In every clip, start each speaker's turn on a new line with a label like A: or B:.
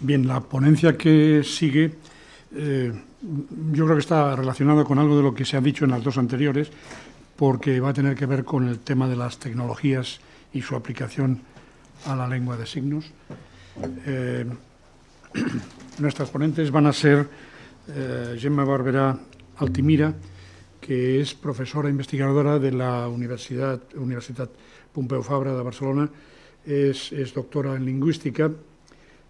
A: Bien, la ponencia que sigue eh, yo creo que está relacionada con algo de lo que se ha dicho en las dos anteriores, porque va a tener que ver con el tema de las tecnologías y su aplicación a la lengua de signos. Eh, nuestras ponentes van a ser eh, Gemma Barbera Altimira, que es profesora e investigadora de la Universidad, Universitat Pompeu Fabra de Barcelona, es doctora en lingüística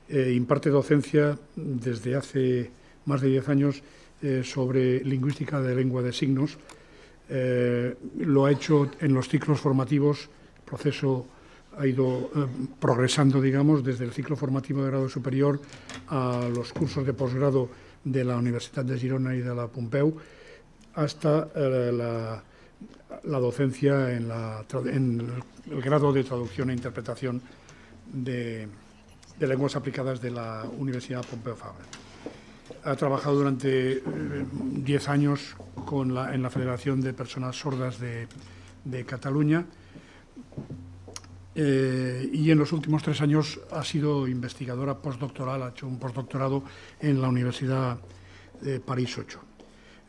A: eh, imparte docencia desde hace más de 10 años eh, sobre lingüística de lengua de signos. Eh, lo ha hecho en los ciclos formativos, el proceso ha ido progresando, digamos, desde el ciclo formativo de grado superior a los cursos de posgrado de la Universidad de Girona y de la Pompeu, hasta la, docencia en el grado de traducción e interpretación de de Lenguas Aplicadas de la Universidad pompeo Fabra. Ha trabajado durante 10 eh, años con la, en la Federación de Personas Sordas de, Cataluña eh, y en los últimos tres años ha sido investigadora postdoctoral, ha hecho un postdoctorado en la Universidad de París 8.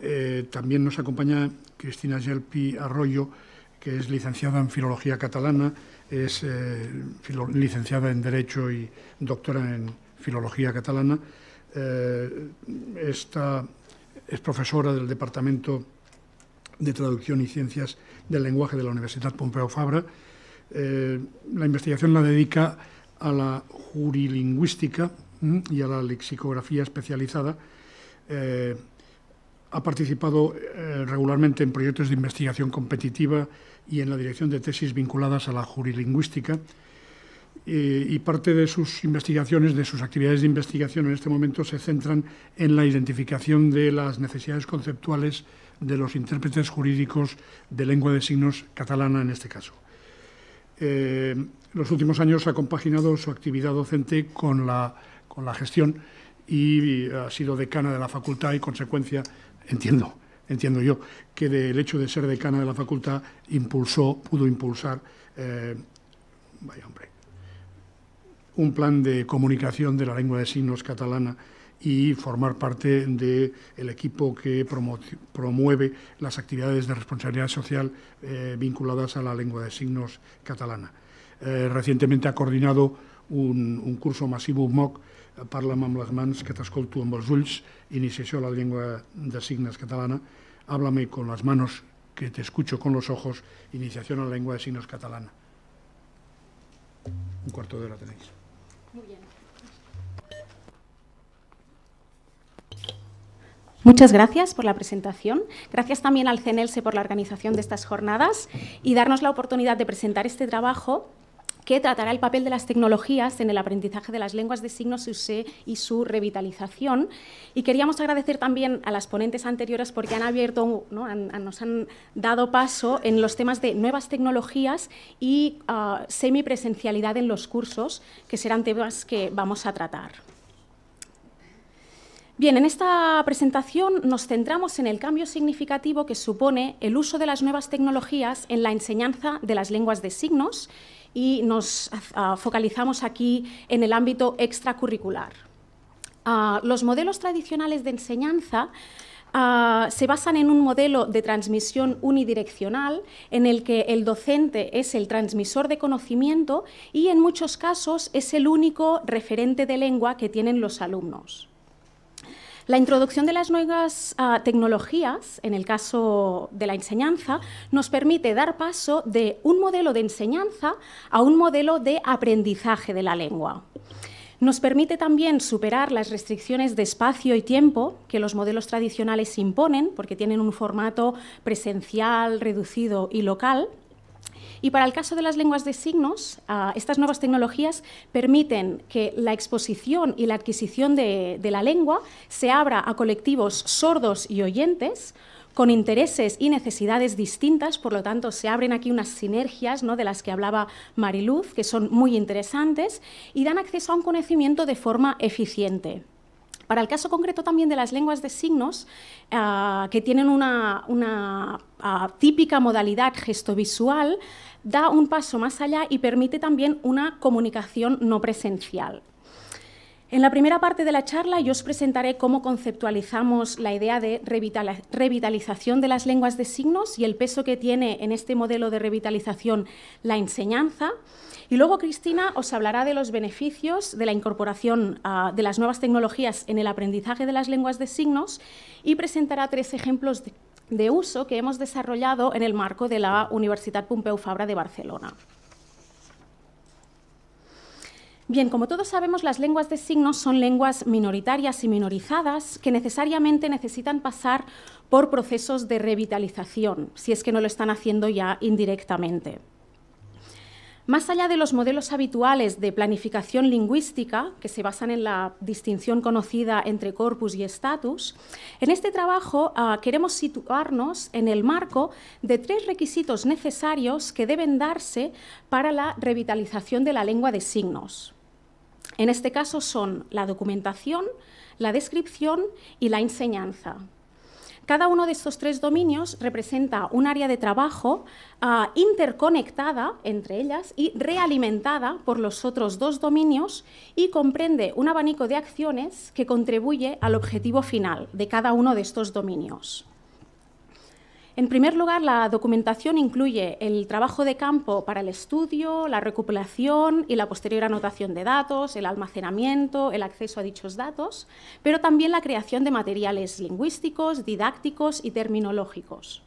A: Eh, también nos acompaña Cristina Gelpi Arroyo, que es licenciada en Filología Catalana, es eh, licenciada en Derecho y doctora en Filología Catalana. Eh, es profesora del Departamento de Traducción y Ciencias del Lenguaje de la Universidad Pompeo Fabra. Eh, la investigación la dedica a la jurilingüística y a la lexicografía especializada. ha participado regularmente en proyectos de investigación competitiva y en la dirección de tesis vinculadas a la jurilingüística. Eh, y parte de sus investigaciones, de sus actividades de investigación en este momento se centran en la identificación de las necesidades conceptuales de los intérpretes jurídicos de lengua de signos catalana en este caso. Eh, los últimos años ha compaginado su actividad docente con la, con la gestión y ha sido decana de la facultad y consecuencia, entiendo, entiendo yo, que del hecho de ser decana de la facultad impulsó, pudo impulsar, eh, un plan de comunicación de la lengua de signos catalana y formar parte del equipo que promueve las actividades de responsabilidad social eh, vinculadas a la lengua de signos catalana. Eh, recientemente ha coordinado un, curso masivo moc parla amb les mans, que t'escolto amb els ulls, Iniciació a la lengua de signos Catalana, Háblame con las manos, que te escucho con los ojos, Iniciación a la Lengua de Signos Catalana. Un cuarto de hora tenéis.
B: Muchas gracias por la presentación. Gracias también al CENELSE por la organización de estas jornadas y darnos la oportunidad de presentar este trabajo que tratará el papel de las tecnologías en el aprendizaje de las lenguas de signos y su revitalización. Y queríamos agradecer también a las ponentes anteriores porque han abierto, nos han dado paso en los temas de nuevas tecnologías y ah, semipresencialidad en los cursos, que serán temas que vamos a tratar. Bien, en esta presentación nos centramos en el cambio significativo que supone el uso de las nuevas tecnologías en la enseñanza de las lenguas de signos y nos ah, focalizamos aquí en el ámbito extracurricular. Ah, los modelos tradicionales de enseñanza ah, se basan en un modelo de transmisión unidireccional en el que el docente es el transmisor de conocimiento y en muchos casos es el único referente de lengua que tienen los alumnos. La introducción de las nuevas ah, tecnologías, en el caso de la enseñanza, nos permite dar paso de un modelo de enseñanza a un modelo de aprendizaje de la lengua. Nos permite también superar las restricciones de espacio y tiempo que los modelos tradicionales imponen, porque tienen un formato presencial, reducido y local. Y para el caso de las lenguas de signos, ah, estas nuevas tecnologías permiten que la exposición y la adquisición de, la lengua se abra a colectivos sordos y oyentes con intereses y necesidades distintas, por lo tanto se abren aquí unas sinergias ¿no? de las que hablaba Mariluz, que son muy interesantes, y dan acceso a un conocimiento de forma eficiente. Para el caso concreto también de las lenguas de signos, ah, que tienen una, ah, típica modalidad gestovisual, da un paso más allá y permite también una comunicación no presencial. En la primera parte de la charla yo os presentaré cómo conceptualizamos la idea de revitalización de las lenguas de signos y el peso que tiene en este modelo de revitalización la enseñanza. Y luego Cristina os hablará de los beneficios de la incorporación ah, de las nuevas tecnologías en el aprendizaje de las lenguas de signos y presentará tres ejemplos de de uso que hemos desarrollado en el marco de la Universidad Pompeu Fabra de Barcelona. Bien, como todos sabemos, las lenguas de signos son lenguas minoritarias y minorizadas que necesariamente necesitan pasar por procesos de revitalización, si es que no lo están haciendo ya indirectamente. Más allá de los modelos habituales de planificación lingüística, que se basan en la distinción conocida entre corpus y estatus, en este trabajo ah, queremos situarnos en el marco de tres requisitos necesarios que deben darse para la revitalización de la lengua de signos. En este caso son la documentación, la descripción y la enseñanza. Cada uno de estos tres dominios representa un área de trabajo ah, interconectada entre ellas y realimentada por los otros dos dominios y comprende un abanico de acciones que contribuye al objetivo final de cada uno de estos dominios. En primer lugar, la documentación incluye el trabajo de campo para el estudio, la recopilación y la posterior anotación de datos, el almacenamiento, el acceso a dichos datos, pero también la creación de materiales lingüísticos, didácticos y terminológicos.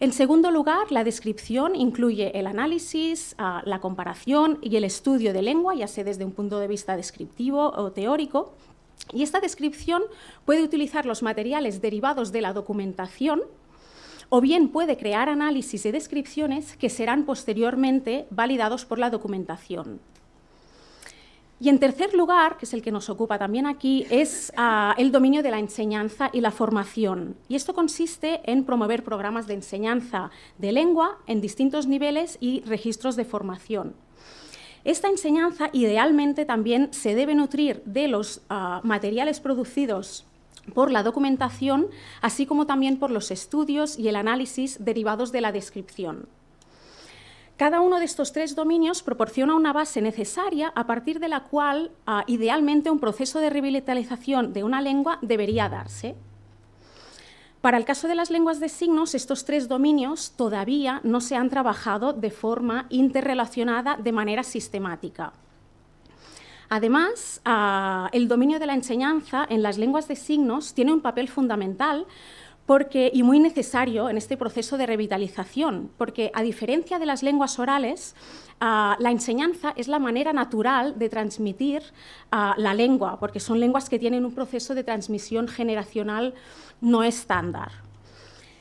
B: En segundo lugar, la descripción incluye el análisis, ah, la comparación y el estudio de lengua, ya sea desde un punto de vista descriptivo o teórico. Y esta descripción puede utilizar los materiales derivados de la documentación o bien puede crear análisis de descripciones que serán posteriormente validados por la documentación. Y en tercer lugar, que es el que nos ocupa también aquí, es ah, el dominio de la enseñanza y la formación. Y esto consiste en promover programas de enseñanza de lengua en distintos niveles y registros de formación. Esta enseñanza idealmente también se debe nutrir de los ah, materiales producidos por la documentación, así como también por los estudios y el análisis derivados de la descripción. Cada uno de estos tres dominios proporciona una base necesaria a partir de la cual, ah, idealmente, un proceso de revitalización de una lengua debería darse. Para el caso de las lenguas de signos, estos tres dominios todavía no se han trabajado de forma interrelacionada de manera sistemática. Además, ah, el dominio de la enseñanza en las lenguas de signos tiene un papel fundamental porque, y muy necesario en este proceso de revitalización, porque a diferencia de las lenguas orales, ah, la enseñanza es la manera natural de transmitir ah, la lengua, porque son lenguas que tienen un proceso de transmisión generacional no estándar.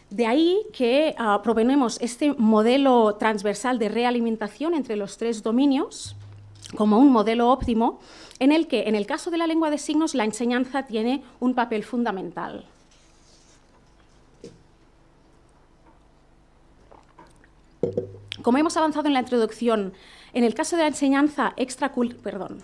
B: De ahí que provenemos este modelo transversal de realimentación entre los tres dominios, como un modelo óptimo en el que, en el caso de la lengua de signos, la enseñanza tiene un papel fundamental. Como hemos avanzado en la introducción, en el caso de la enseñanza perdón,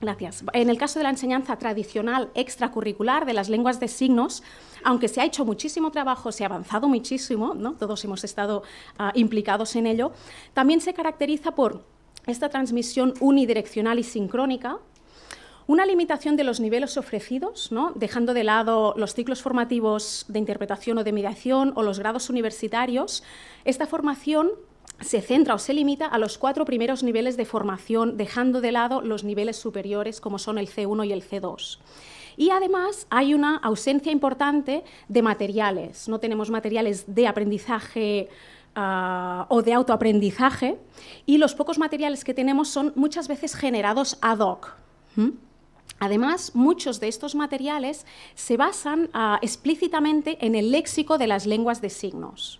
B: Gracias. En el caso de la enseñanza tradicional extracurricular de las lenguas de signos, aunque se ha hecho muchísimo trabajo, se ha avanzado muchísimo, ¿no? todos hemos estado ah, implicados en ello, también se caracteriza por esta transmisión unidireccional y sincrónica, una limitación de los niveles ofrecidos, ¿no? dejando de lado los ciclos formativos de interpretación o de mediación o los grados universitarios, esta formación se centra o se limita a los cuatro primeros niveles de formación, dejando de lado los niveles superiores como son el C1 y el C2. Y además hay una ausencia importante de materiales. No tenemos materiales de aprendizaje Ah, o de autoaprendizaje y los pocos materiales que tenemos son muchas veces generados ad hoc. Además, muchos de estos materiales se basan ah, explícitamente en el léxico de las lenguas de signos.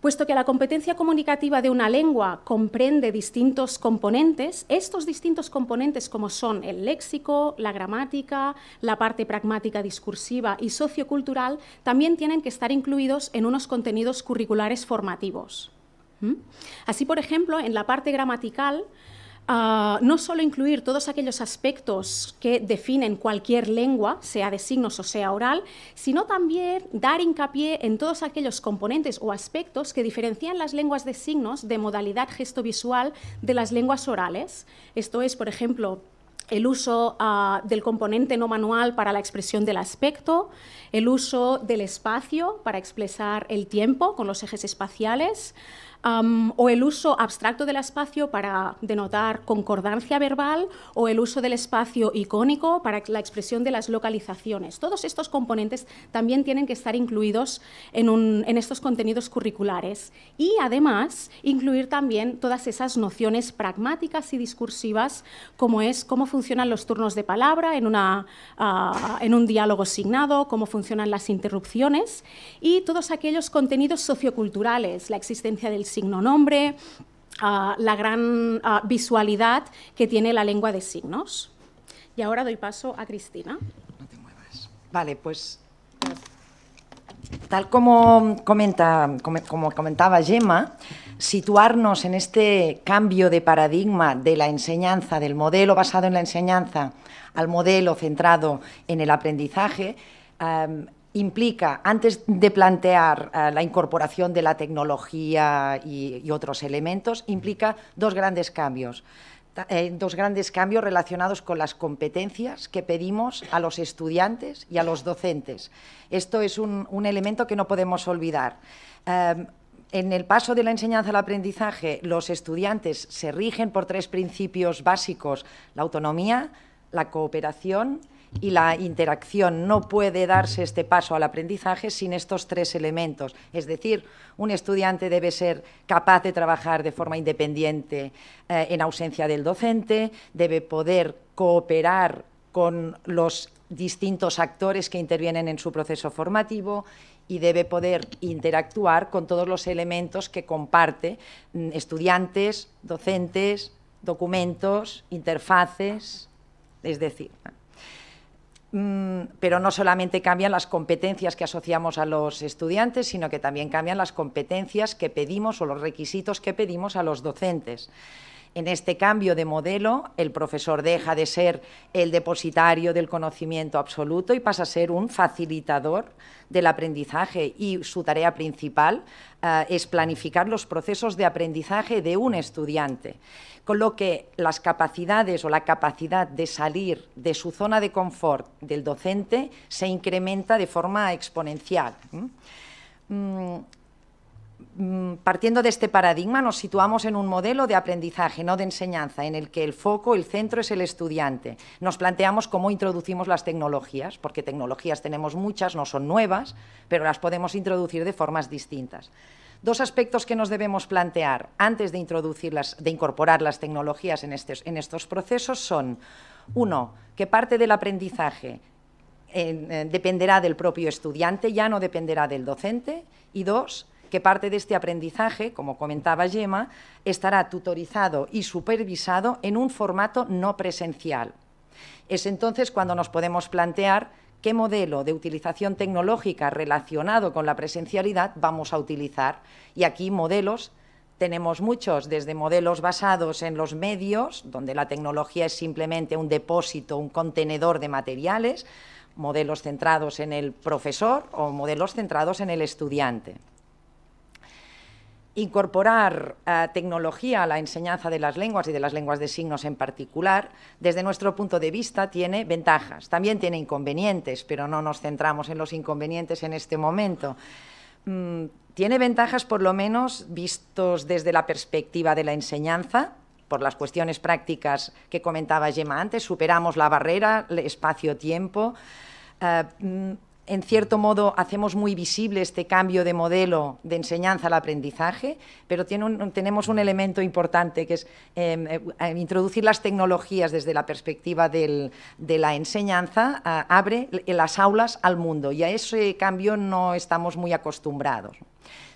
B: Puesto que la competencia comunicativa de una lengua comprende distintos componentes, estos distintos componentes como son el léxico, la gramática, la parte pragmática discursiva y sociocultural, también tienen que estar incluidos en unos contenidos curriculares formativos. ¿Mm? Así, por ejemplo, en la parte gramatical, no solo incluir todos aquellos aspectos que definen cualquier lengua, sea de signos o sea oral, sino también dar hincapié en todos aquellos componentes o aspectos que diferencian las lenguas de signos de modalidad gesto-visual de las lenguas orales. Esto es, por ejemplo, el uso ah, del componente no manual para la expresión del aspecto, el uso del espacio para expresar el tiempo con los ejes espaciales, o el uso abstracto del espacio para denotar concordancia verbal, o el uso del espacio icónico para la expresión de las localizaciones. Todos estos componentes también tienen que estar incluidos en, estos contenidos curriculares y además incluir también todas esas nociones pragmáticas y discursivas como es cómo funcionan los turnos de palabra en, una, ah, en un diálogo signado, cómo funcionan las interrupciones y todos aquellos contenidos socioculturales, la existencia del signo nombre, ah, la gran ah, visualidad que tiene la lengua de signos. Y ahora doy paso a Cristina. No te
C: muevas. Vale, pues tal como, comenta, como comentaba Gemma, situarnos en este cambio de paradigma de la enseñanza, del modelo basado en la enseñanza al modelo centrado en el aprendizaje, implica, antes de plantear eh, la incorporación de la tecnología y, otros elementos, implica dos grandes cambios. Eh, dos grandes cambios relacionados con las competencias que pedimos a los estudiantes y a los docentes. Esto es un, elemento que no podemos olvidar. Em, en el paso de la enseñanza al aprendizaje, los estudiantes se rigen por tres principios básicos, la autonomía, la cooperación y la interacción. No puede darse este paso al aprendizaje sin estos tres elementos. Es decir, un estudiante debe ser capaz de trabajar de forma independiente eh, en ausencia del docente, debe poder cooperar con los distintos actores que intervienen en su proceso formativo y debe poder interactuar con todos los elementos que comparte mm, estudiantes, docentes, documentos, interfaces, es decir, Mm, pero no solamente cambian las competencias que asociamos a los estudiantes, sino que también cambian las competencias que pedimos o los requisitos que pedimos a los docentes. En este cambio de modelo, el profesor deja de ser el depositario del conocimiento absoluto y pasa a ser un facilitador del aprendizaje y su tarea principal eh, es planificar los procesos de aprendizaje de un estudiante, con lo que las capacidades o la capacidad de salir de su zona de confort del docente se incrementa de forma exponencial. Mm, partiendo de este paradigma, nos situamos en un modelo de aprendizaje, no de enseñanza, en el que el foco, el centro es el estudiante. Nos planteamos cómo introducimos las tecnologías, porque tecnologías tenemos muchas, no son nuevas, pero las podemos introducir de formas distintas. Dos aspectos que nos debemos plantear antes de, introducirlas, de incorporar las tecnologías en, estos procesos son, uno, que parte del aprendizaje eh, eh, dependerá del propio estudiante, ya no dependerá del docente, y dos, que parte de este aprendizaje, como comentaba Gemma, estará tutorizado y supervisado en un formato no presencial. Es entonces cuando nos podemos plantear qué modelo de utilización tecnológica relacionado con la presencialidad vamos a utilizar. Y aquí modelos tenemos muchos, desde modelos basados en los medios, donde la tecnología es simplemente un depósito, un contenedor de materiales, modelos centrados en el profesor o modelos centrados en el estudiante incorporar eh, tecnología a la enseñanza de las lenguas y de las lenguas de signos en particular, desde nuestro punto de vista tiene ventajas. También tiene inconvenientes, pero no nos centramos en los inconvenientes en este momento. Mm, tiene ventajas por lo menos vistos desde la perspectiva de la enseñanza, por las cuestiones prácticas que comentaba Gemma antes, superamos la barrera, el espacio-tiempo. Eh, mm, en cierto modo, hacemos muy visible este cambio de modelo de enseñanza al aprendizaje, pero tenemos un elemento importante que es em, eh, eh, introducir las tecnologías desde la perspectiva de la enseñanza, abre las aulas al mundo y a ese cambio no estamos muy acostumbrados.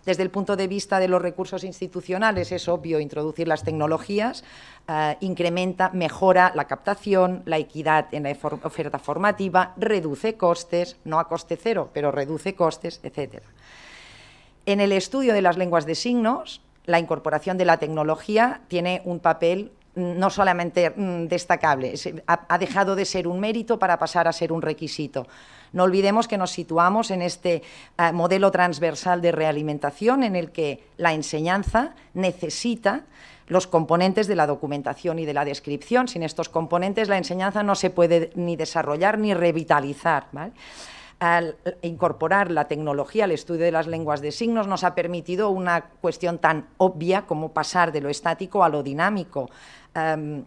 C: Desde el punto de vista de los recursos institucionales, es obvio introducir las tecnologías, eh, incrementa, mejora la captación, la equidad en la oferta formativa, reduce costes, no a coste cero, pero reduce costes, etc. En el estudio de las lenguas de signos, la incorporación de la tecnología tiene un papel no solamente mm, destacable, ha dejado de ser un mérito para pasar a ser un requisito. No olvidemos que nos situamos en este eh, modelo transversal de realimentación en el que la enseñanza necesita los componentes de la documentación y de la descripción. Sin estos componentes la enseñanza no se puede ni desarrollar ni revitalizar al incorporar la tecnología al estudio de las lenguas de signos nos ha permitido una cuestión tan obvia como pasar de lo estático a lo dinámico. Em,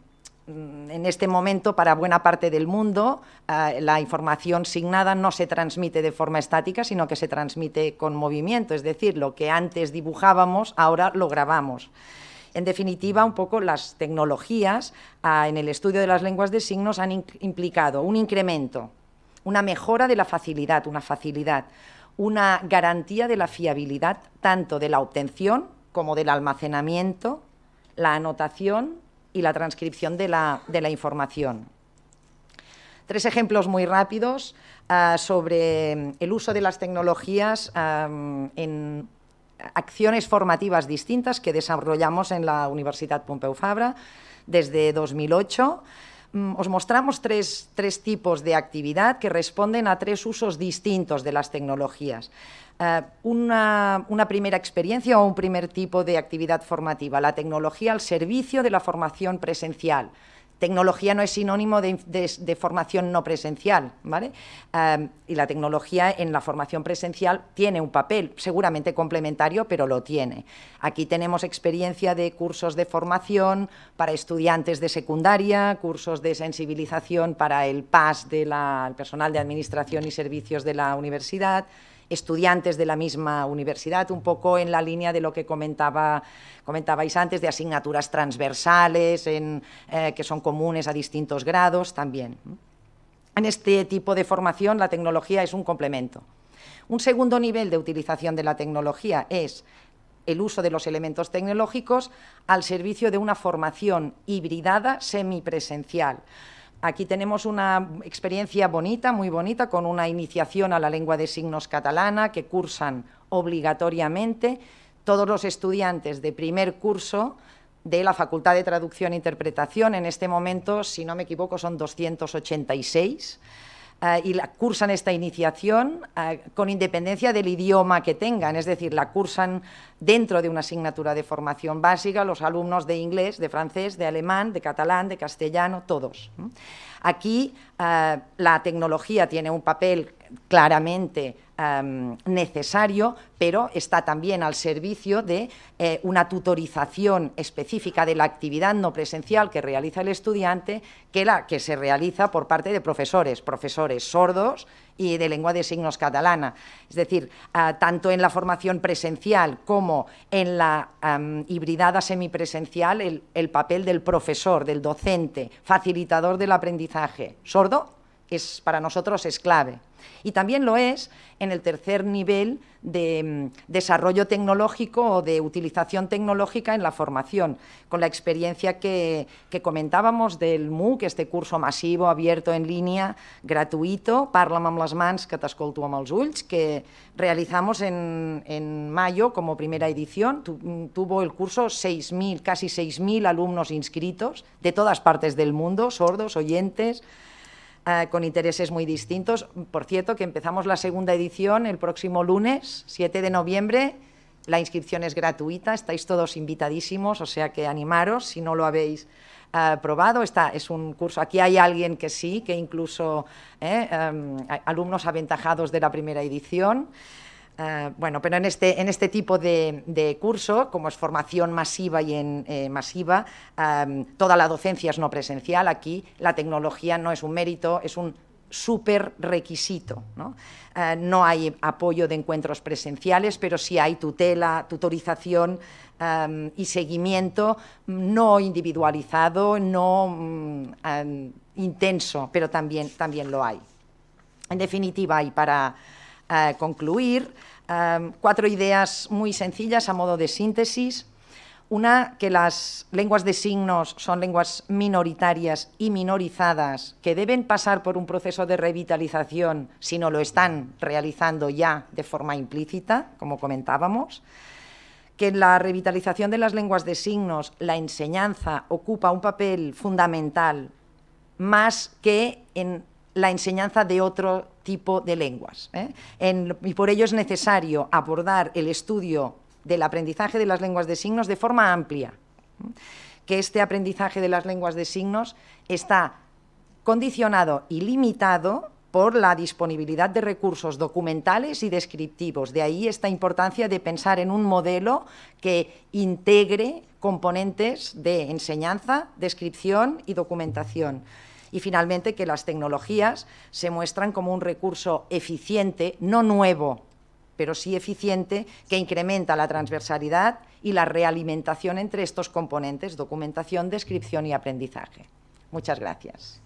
C: en este momento, para buena parte del mundo, eh, la información signada no se transmite de forma estática, sino que se transmite con movimiento, es decir, lo que antes dibujábamos, ahora lo grabamos. En definitiva, un poco las tecnologías ah, en el estudio de las lenguas de signos han implicado un incremento una mejora de la facilidad, una facilidad, una garantía de la fiabilidad tanto de la obtención como del almacenamiento, la anotación y la transcripción de la, información. Tres ejemplos muy rápidos ah, sobre el uso de las tecnologías ah, en acciones formativas distintas que desarrollamos en la Universidad Pompeu Fabra desde 2008. Mm, os mostramos tres, tipos de actividad que responden a tres usos distintos de las tecnologías. Eh, una, primera experiencia o un primer tipo de actividad formativa, la tecnología al servicio de la formación presencial tecnología no es sinónimo de, formación no presencial, ¿vale? y la tecnología en la formación presencial tiene un papel, seguramente complementario, pero lo tiene. Aquí tenemos experiencia de cursos de formación para estudiantes de secundaria, cursos de sensibilización para el PAS del personal de administración y servicios de la universidad, estudiantes de la misma universidad, un poco en la línea de lo que comentaba, comentabais antes, de asignaturas transversales eh, que son comunes a distintos grados también. En este tipo de formación la tecnología es un complemento. Un segundo nivel de utilización de la tecnología es el uso de los elementos tecnológicos al servicio de una formación hibridada semipresencial. Aquí tenemos una experiencia bonita, muy bonita, con una iniciación a la lengua de signos catalana que cursan obligatoriamente todos los estudiantes de primer curso de la Facultad de Traducción e Interpretación. En este momento, si no me equivoco, son 286. Eh, y la, cursan esta iniciación eh, con independencia del idioma que tengan, es decir, la cursan dentro de una asignatura de formación básica, los alumnos de inglés, de francés, de alemán, de catalán, de castellano, todos. Aquí eh, la tecnología tiene un papel claramente em, necesario, pero está también al servicio de eh, una tutorización específica de la actividad no presencial que realiza el estudiante, que, la, que se realiza por parte de profesores, profesores sordos y de lengua de signos catalana. Es decir, ah, tanto en la formación presencial como en la em, hibridada semipresencial, el, papel del profesor, del docente, facilitador del aprendizaje sordo, es, para nosotros es clave y también lo es en el tercer nivel de mm, desarrollo tecnológico o de utilización tecnológica en la formación, con la experiencia que, comentábamos del MOOC, este curso masivo, abierto en línea, gratuito, Parla'm mans, que t'escolto que realizamos en, mayo como primera edición. Mm, tuvo el curso 6.000, casi 6.000 alumnos inscritos de todas partes del mundo, sordos, oyentes, Ah, con intereses muy distintos. Por cierto, que empezamos la segunda edición el próximo lunes, 7 de noviembre. La inscripción es gratuita, estáis todos invitadísimos, o sea que animaros si no lo habéis ah, probado. es un curso, aquí hay alguien que sí, que incluso eh, em, alumnos aventajados de la primera edición. Ah, bueno, pero en este, en este tipo de, curso, como es formación masiva y en, eh, masiva, toda la docencia es no presencial. Aquí la tecnología no es un mérito, es un súper requisito. ¿no? Ah, hay apoyo de encuentros presenciales, pero sí hay tutela, tutorización y seguimiento mm, no individualizado, no mm, intenso, pero también, también lo hay. En definitiva, hay para concluir, cuatro ideas muy sencillas a modo de síntesis. Una, que las lenguas de signos son lenguas minoritarias y minorizadas que deben pasar por un proceso de revitalización si no lo están realizando ya de forma implícita, como comentábamos que en la revitalización de las lenguas de signos la enseñanza ocupa un papel fundamental más que en la enseñanza de otro tipo de lenguas. ¿eh? y por ello es necesario abordar el estudio del aprendizaje de las lenguas de signos de forma amplia, que este aprendizaje de las lenguas de signos está condicionado y limitado por la disponibilidad de recursos documentales y descriptivos. De ahí esta importancia de pensar en un modelo que integre componentes de enseñanza, descripción y documentación y finalmente que las tecnologías se muestran como un recurso eficiente, no nuevo, pero sí eficiente, que incrementa la transversalidad y la realimentación entre estos componentes, documentación, descripción y aprendizaje. Muchas gracias.